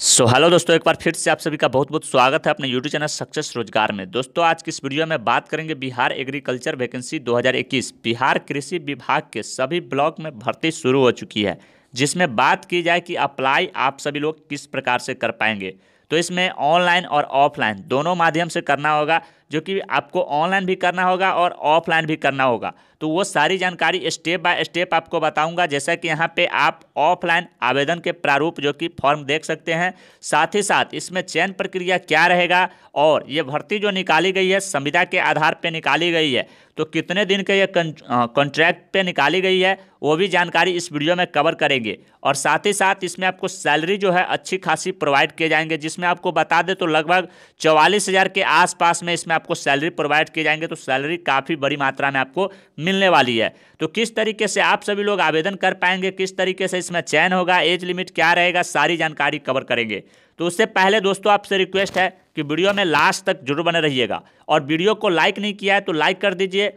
सो so, hello दोस्तों एक बार फिर से आप सभी का बहुत बहुत स्वागत है अपने यूट्यूब चैनल सक्सेस रोजगार में दोस्तों आज की इस वीडियो में बात करेंगे बिहार एग्रीकल्चर वैकेंसी 2021 बिहार कृषि विभाग के सभी ब्लॉक में भर्ती शुरू हो चुकी है जिसमें बात की जाए कि अप्लाई आप सभी लोग किस प्रकार से कर पाएंगे तो इसमें ऑनलाइन और ऑफलाइन दोनों माध्यम से करना होगा जो कि आपको ऑनलाइन भी करना होगा और ऑफलाइन भी करना होगा तो वो सारी जानकारी स्टेप बाय स्टेप आपको बताऊंगा जैसा कि यहाँ पे आप ऑफलाइन आवेदन के प्रारूप जो कि फॉर्म देख सकते हैं साथ ही साथ इसमें चयन प्रक्रिया क्या रहेगा और ये भर्ती जो निकाली गई है संविदा के आधार पर निकाली गई है तो कितने दिन के ये कॉन्ट्रैक्ट पे निकाली गई है वो भी जानकारी इस वीडियो में कवर करेंगे और साथ ही साथ इसमें आपको सैलरी जो है अच्छी खासी प्रोवाइड किए जाएंगे जिसमें आपको बता दें तो लगभग चौवालीस हज़ार के आसपास में इसमें आपको सैलरी प्रोवाइड किए जाएंगे तो सैलरी काफ़ी बड़ी मात्रा में आपको मिलने वाली है तो किस तरीके से आप सभी लोग आवेदन कर पाएंगे किस तरीके से इसमें चयन होगा एज लिमिट क्या रहेगा सारी जानकारी कवर करेंगे तो उससे पहले दोस्तों आपसे रिक्वेस्ट है कि वीडियो में लास्ट तक जरूर बने रहिएगा और वीडियो को लाइक नहीं किया है तो लाइक कर दीजिए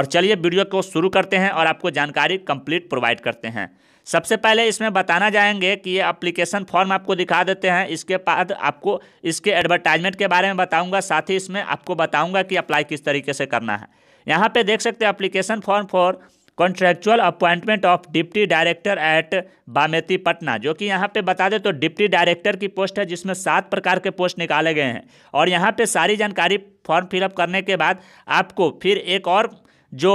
और चलिए वीडियो को शुरू करते हैं और आपको जानकारी कंप्लीट प्रोवाइड करते हैं सबसे पहले इसमें बताना जाएंगे कि ये अप्लीकेशन फॉर्म आपको दिखा देते हैं इसके बाद आपको इसके एडवर्टाइजमेंट के बारे में बताऊंगा साथ ही इसमें आपको बताऊंगा कि अप्लाई किस तरीके से करना है यहाँ पे देख सकते हैं application form for contractual appointment of deputy director at BAMETI Patna जो कि यहाँ पे बता दें तो डिप्टी डायरेक्टर की पोस्ट है जिसमें सात प्रकार के पोस्ट निकाले गए हैं और यहाँ पे सारी जानकारी फॉर्म फिलअप करने के बाद आपको फिर एक और जो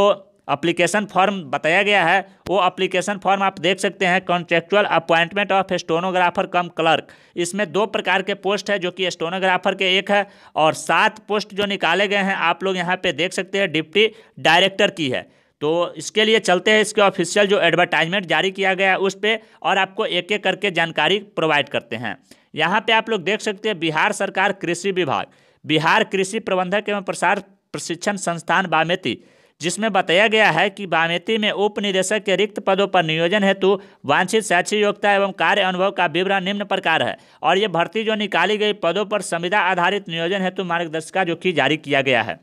अप्लीकेशन फॉर्म बताया गया है वो अप्लीकेशन फॉर्म आप देख सकते हैं contractual appointment of stenographer cum clerk इसमें दो प्रकार के पोस्ट है जो कि स्टोनोग्राफर के एक है और सात पोस्ट जो निकाले गए हैं आप लोग यहाँ पे देख सकते हैं डिप्टी डायरेक्टर की है तो इसके लिए चलते हैं इसके ऑफिशियल जो एडवर्टाइजमेंट जारी किया गया है उस पर और आपको एक एक करके जानकारी प्रोवाइड करते हैं यहाँ पे आप लोग देख सकते हैं बिहार सरकार कृषि विभाग बिहार कृषि प्रबंधक एवं प्रसार प्रशिक्षण संस्थान बामेती जिसमें बताया गया है कि बामेती में उप निदेशक के रिक्त पदों पर नियोजन हेतु वांछित शैक्षिक योग्यता एवं कार्य अनुभव का विवरण निम्न प्रकार है और ये भर्ती जो निकाली गई पदों पर संविदा आधारित नियोजन हेतु मार्गदर्शिका जो कि जारी किया गया है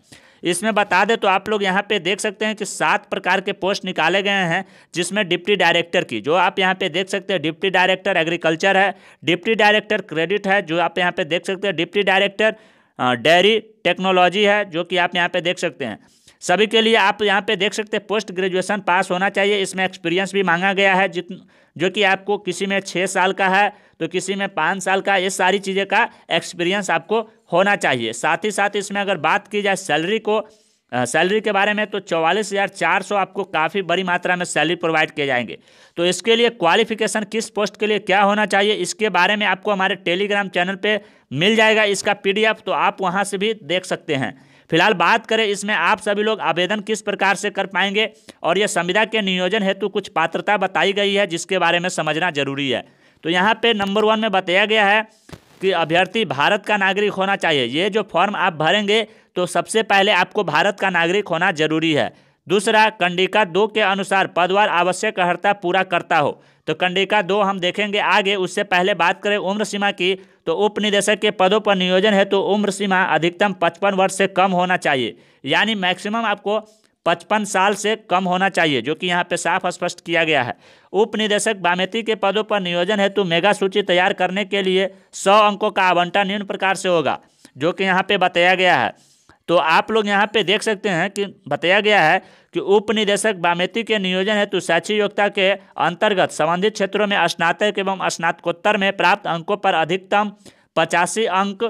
इसमें बता दें तो आप लोग यहाँ पे देख सकते हैं कि सात प्रकार के पोस्ट निकाले गए हैं जिसमें डिप्टी डायरेक्टर की जो आप यहाँ पे देख सकते हैं डिप्टी डायरेक्टर एग्रीकल्चर है डिप्टी डायरेक्टर क्रेडिट है जो आप यहाँ पे देख सकते हैं डिप्टी डायरेक्टर डेयरी टेक्नोलॉजी है जो कि आप यहाँ पे देख सकते हैं सभी के लिए आप यहाँ पे देख सकते हैं पोस्ट ग्रेजुएशन पास होना चाहिए इसमें एक्सपीरियंस भी मांगा गया है जित जो कि आपको किसी में छः साल का है तो किसी में पाँच साल का ये सारी चीज़ें का एक्सपीरियंस आपको होना चाहिए साथ ही साथ इसमें अगर बात की जाए सैलरी को सैलरी के बारे में तो चौवालीस हज़ार चार सौ आपको काफ़ी बड़ी मात्रा में सैलरी प्रोवाइड किए जाएंगे तो इसके लिए क्वालिफिकेशन किस पोस्ट के लिए क्या होना चाहिए इसके बारे में आपको हमारे टेलीग्राम चैनल पे मिल जाएगा इसका पीडीएफ तो आप वहाँ से भी देख सकते हैं फिलहाल बात करें इसमें आप सभी लोग आवेदन किस प्रकार से कर पाएंगे और यह संविदा के नियोजन हेतु कुछ पात्रता बताई गई है जिसके बारे में समझना जरूरी है तो यहाँ पे नंबर वन में बताया गया है कि अभ्यर्थी भारत का नागरिक होना चाहिए ये जो फॉर्म आप भरेंगे तो सबसे पहले आपको भारत का नागरिक होना जरूरी है दूसरा कंडिका दो के अनुसार पदवार आवश्यक अर्ता पूरा करता हो तो कंडिका दो हम देखेंगे आगे उससे पहले बात करें उम्र सीमा की तो उप निदेशक के पदों पर नियोजन है तो उम्र सीमा अधिकतम पचपन वर्ष से कम होना चाहिए यानी मैक्सिमम आपको पचपन साल से कम होना चाहिए जो कि यहाँ पे साफ स्पष्ट किया गया है उप निदेशक बामेती के पदों पर नियोजन हेतु तो मेगा सूची तैयार करने के लिए सौ अंकों का आवंटन निम्न प्रकार से होगा जो कि यहाँ पे बताया गया है तो आप लोग यहाँ पे देख सकते हैं कि बताया गया है कि उपनिदेशक बामेती के नियोजन हेतु शैक्षिक योग्यता के अंतर्गत संबंधित क्षेत्रों में स्नातक एवं स्नातकोत्तर में प्राप्त अंकों पर अधिकतम पचासी अंक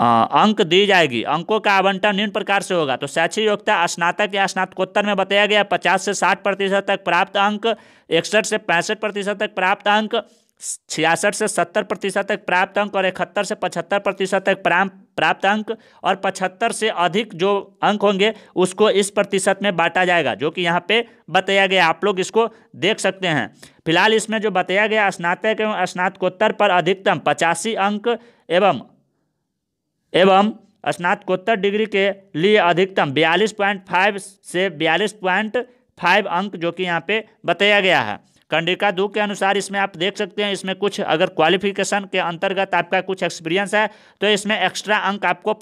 आ, अंक दी जाएगी अंकों का आवंटन निम्न प्रकार से होगा तो शैक्षिक योग्यता स्नातक या स्नातकोत्तर में बताया गया 50 से 60 प्रतिशत तक प्राप्त अंक इकसठ से पैंसठ प्रतिशत तक प्राप्त अंक छियासठ से सत्तर प्रतिशत तक प्राप्त अंक और इकहत्तर से पचहत्तर प्रतिशत तक प्राप्त अंक और पचहत्तर से अधिक जो अंक होंगे उसको इस प्रतिशत में बांटा जाएगा जो कि यहाँ पे बताया गया आप लोग इसको देख सकते हैं फिलहाल इसमें जो बताया गया स्नातक एवं स्नातकोत्तर पर अधिकतम पचासी अंक एवं एवं स्नातकोत्तर डिग्री के लिए अधिकतम बयालीस पॉइंट फाइव से बयालीस पॉइंट फाइव अंक जो कि यहाँ पर बताया गया है कंडिका दो के अनुसार इसमें आप देख सकते हैं इसमें कुछ अगर क्वालिफिकेशन के अंतर्गत आपका कुछ एक्सपीरियंस है तो इसमें एक्स्ट्रा अंक आपको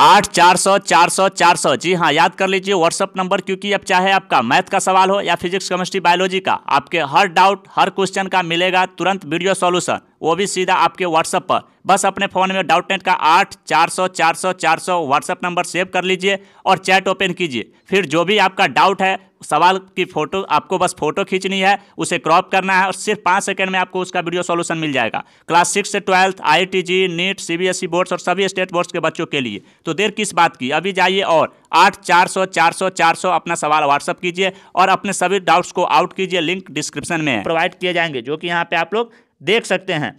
आठ चार सौ चार सौ चार सौ जी हाँ याद कर लीजिए व्हाट्सअप नंबर क्योंकि अब चाहे आपका मैथ का सवाल हो या फिजिक्स केमिस्ट्री बायोलॉजी का आपके हर डाउट हर क्वेश्चन का मिलेगा तुरंत वीडियो सॉल्यूशन वो भी सीधा आपके व्हाट्सअप पर बस अपने फ़ोन में डाउट नेट का आठ चार सौ चार सौ चार सौ व्हाट्सअप नंबर सेव कर लीजिए और चैट ओपन कीजिए फिर जो भी आपका डाउट है सवाल की फ़ोटो आपको बस फोटो खींचनी है उसे क्रॉप करना है और सिर्फ पाँच सेकंड में आपको उसका वीडियो सॉल्यूशन मिल जाएगा क्लास सिक्स से twelfth IIT JEE NEET CBSE boards और सभी स्टेट बोर्ड्स के बच्चों के लिए तो देर किस बात की अभी जाइए और आठ चार सौ चार सौ चार सौ अपना सवाल व्हाट्सअप कीजिए और अपने सभी डाउट्स को आउट कीजिए लिंक डिस्क्रिप्शन में प्रोवाइड किए जाएंगे जो कि यहाँ पर आप लोग देख सकते हैं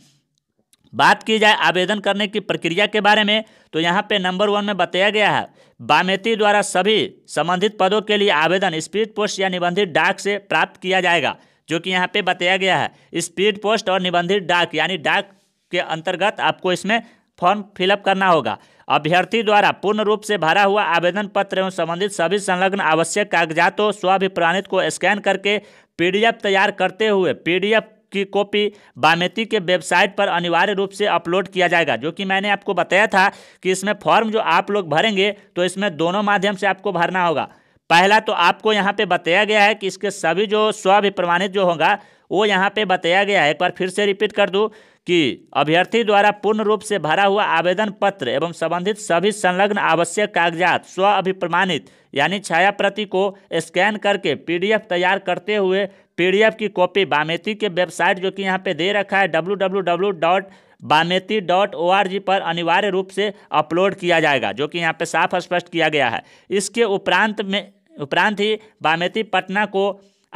बात की जाए आवेदन करने की प्रक्रिया के बारे में तो यहाँ पे नंबर वन में बताया गया है बामेती द्वारा सभी संबंधित पदों के लिए आवेदन स्पीड पोस्ट या निबंधित डाक से प्राप्त किया जाएगा जो कि यहाँ पे बताया गया है स्पीड पोस्ट और निबंधित डाक यानी डाक के अंतर्गत आपको इसमें फॉर्म फिलअप करना होगा अभ्यर्थी द्वारा पूर्ण रूप से भरा हुआ आवेदन पत्र एवं संबंधित सभी संलग्न आवश्यक कागजातों स्वाभिप्राणित को स्कैन करके पीडीएफ तैयार करते हुए पीडीएफ की कॉपी बामेती के वेबसाइट पर अनिवार्य रूप से अपलोड किया जाएगा जो कि मैंने आपको बताया था कि इसमें फॉर्म जो आप लोग भरेंगे तो इसमें दोनों माध्यम से आपको भरना होगा पहला तो आपको यहाँ पे बताया गया है कि इसके सभी जो स्वाभिप्रमाणित जो होगा वो यहाँ पे बताया गया है एक बार फिर से रिपीट कर दूँ कि अभ्यर्थी द्वारा पूर्ण रूप से भरा हुआ आवेदन पत्र एवं संबंधित सभी संलग्न आवश्यक कागजात स्व अभिप्रमाणित यानी छाया प्रति को स्कैन करके पीडीएफ तैयार करते हुए पी की कॉपी बामेती के वेबसाइट जो कि यहाँ पे दे रखा है W dot BAMETI dot O R G पर अनिवार्य रूप से अपलोड किया जाएगा जो कि यहाँ पे साफ स्पष्ट किया गया है इसके उपरांत में उपरांत ही बामेती पटना को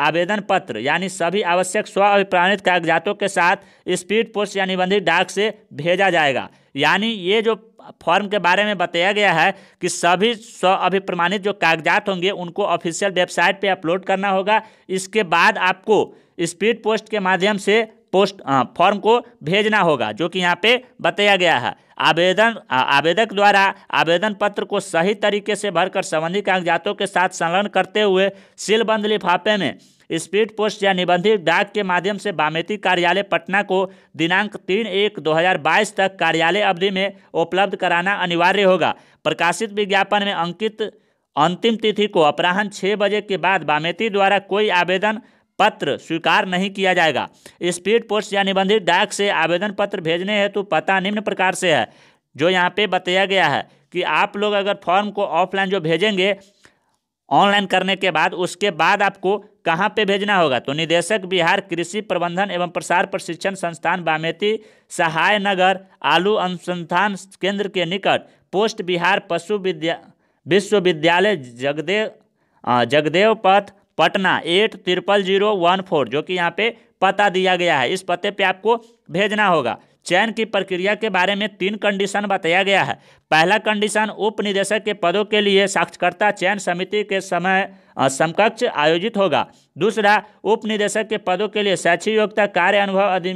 आवेदन पत्र यानी सभी आवश्यक स्व अभिप्राणित कागजातों के साथ स्पीड पोस्ट या निबंधित डाक से भेजा जाएगा यानी ये जो फॉर्म के बारे में बताया गया है कि सभी स्व अभिप्रमाणित जो कागजात होंगे उनको ऑफिशियल वेबसाइट पे अपलोड करना होगा इसके बाद आपको स्पीड पोस्ट के माध्यम से पोस्ट फॉर्म को भेजना होगा जो कि यहाँ पे बताया गया है आवेदन आवेदक द्वारा आवेदन पत्र को सही तरीके से भरकर संबंधित कागजातों के साथ संलग्न करते हुए सीलबंद लिफाफे में स्पीड पोस्ट या निबंधित डाक के माध्यम से बामेती कार्यालय पटना को दिनांक तीन एक दो हज़ार बाईस तक कार्यालय अवधि में उपलब्ध कराना अनिवार्य होगा प्रकाशित विज्ञापन में अंकित अंतिम तिथि को अपराह्न छः बजे के बाद बामेती द्वारा कोई आवेदन पत्र स्वीकार नहीं किया जाएगा स्पीड पोस्ट या निबंधित डाक से आवेदन पत्र भेजने हेतु तो पता निम्न प्रकार से है जो यहाँ पे बताया गया है कि आप लोग अगर फॉर्म को ऑफलाइन जो भेजेंगे ऑनलाइन करने के बाद उसके बाद आपको कहाँ पे भेजना होगा तो निदेशक बिहार कृषि प्रबंधन एवं प्रसार प्रशिक्षण संस्थान बामेती सहाय नगर आलू अनुसंधान केंद्र के निकट पोस्ट बिहार पशु विद्या विश्वविद्यालय Jagdev Jagdev Path Patna at triple zero one four जो कि यहाँ पे पता दिया गया है इस पते पे आपको भेजना होगा चयन की प्रक्रिया के बारे में तीन कंडीशन बताया गया है पहला कंडीशन उप निदेशक के पदों के लिए साक्षरता चयन समिति के समय समकक्ष आयोजित होगा दूसरा उप निदेशक के पदों के लिए शैक्षिक योग्यता कार्य अनुभव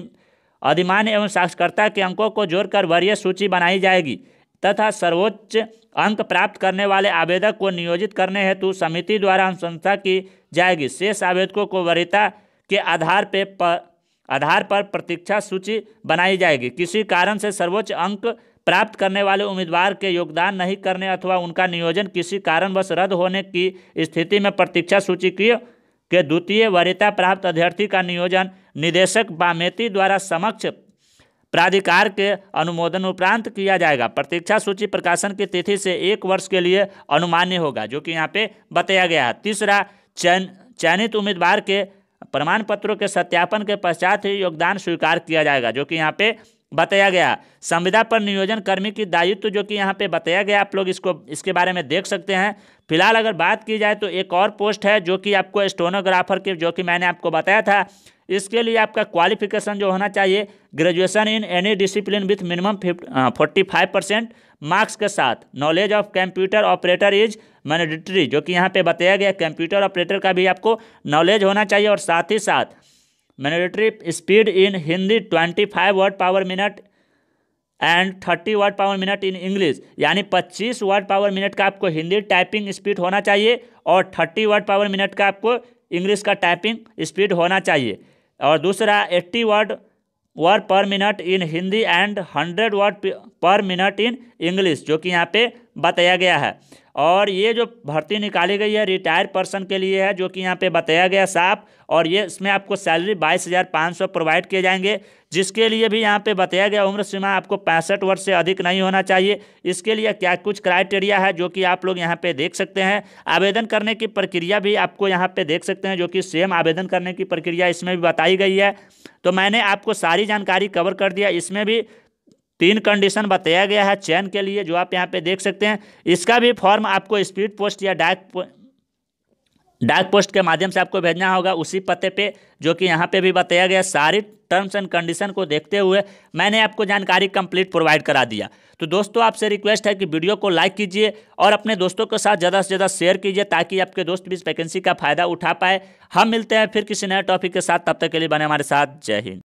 अधिमान एवं साक्षरता के अंकों को जोड़कर वरीय सूची बनाई जाएगी तथा सर्वोच्च अंक प्राप्त करने वाले आवेदक को नियोजित करने हेतु समिति द्वारा अनुशंसा की जाएगी शेष आवेदकों को वरिता के आधार पे पर आधार पर प्रतीक्षा सूची बनाई जाएगी किसी कारण से सर्वोच्च अंक प्राप्त करने वाले उम्मीदवार के योगदान नहीं करने अथवा उनका नियोजन किसी कारणवश रद्द होने की स्थिति में प्रतीक्षा सूची की के द्वितीय वरिता प्राप्त अभ्यर्थी का नियोजन निदेशक बामेती द्वारा समक्ष प्राधिकार के अनुमोदन उपरांत किया जाएगा प्रतीक्षा सूची प्रकाशन की तिथि से एक वर्ष के लिए अनुमान्य होगा जो कि यहाँ पे बताया गया है तीसरा चयन चयनित उम्मीदवार के प्रमाण पत्रों के सत्यापन के पश्चात ही योगदान स्वीकार किया जाएगा जो कि यहाँ पे बताया गया संविदा पर नियोजन कर्मी की दायित्व जो कि यहाँ पे बताया गया आप लोग इसको इसके बारे में देख सकते हैं फिलहाल अगर बात की जाए तो एक और पोस्ट है जो कि आपको स्टोनोग्राफर की जो कि मैंने आपको बताया था इसके लिए आपका क्वालिफिकेशन जो होना चाहिए graduation in any discipline with minimum forty five percent marks के साथ knowledge of computer operator is mandatory जो कि यहाँ पर बताया गया कंप्यूटर ऑपरेटर का भी आपको नॉलेज होना चाहिए और साथ ही साथ mandatory speed in Hindi twenty five word per minute and thirty word per minute in English यानी पच्चीस वर्ड पावर मिनट का आपको हिंदी टाइपिंग स्पीड होना चाहिए और थर्टी वर्ड पावर मिनट का आपको इंग्लिश का टाइपिंग स्पीड होना चाहिए और दूसरा eighty word word per minute in Hindi and hundred word per minute in English जो कि यहाँ पे बताया गया है और ये जो भर्ती निकाली गई है रिटायर्ड पर्सन के लिए है जो कि यहाँ पे बताया गया साफ और ये इसमें आपको सैलरी बाईस हज़ार पाँच सौ प्रोवाइड किए जाएंगे जिसके लिए भी यहाँ पे बताया गया उम्र सीमा आपको पैंसठ वर्ष से अधिक नहीं होना चाहिए इसके लिए क्या कुछ क्राइटेरिया है जो कि आप लोग यहाँ पे देख सकते हैं आवेदन करने की प्रक्रिया भी आपको यहाँ पे देख सकते हैं जो कि सेम आवेदन करने की प्रक्रिया इसमें भी बताई गई है तो मैंने आपको सारी जानकारी कवर कर दिया इसमें भी तीन कंडीशन बताया गया है चयन के लिए जो आप यहाँ पे देख सकते हैं इसका भी फॉर्म आपको स्पीड पोस्ट या डाक डाक पोस्ट के माध्यम से आपको भेजना होगा उसी पते पे जो कि यहाँ पे भी बताया गया सारी टर्म्स एंड कंडीशन को देखते हुए मैंने आपको जानकारी कंप्लीट प्रोवाइड करा दिया तो दोस्तों आपसे रिक्वेस्ट है कि वीडियो को लाइक कीजिए और अपने दोस्तों के साथ ज़्यादा से ज़्यादा शेयर कीजिए ताकि आपके दोस्त भी इस वैकेंसी का फ़ायदा उठा पाए हम मिलते हैं फिर किसी नए टॉपिक के साथ तब तक के लिए बने हमारे साथ जय हिंद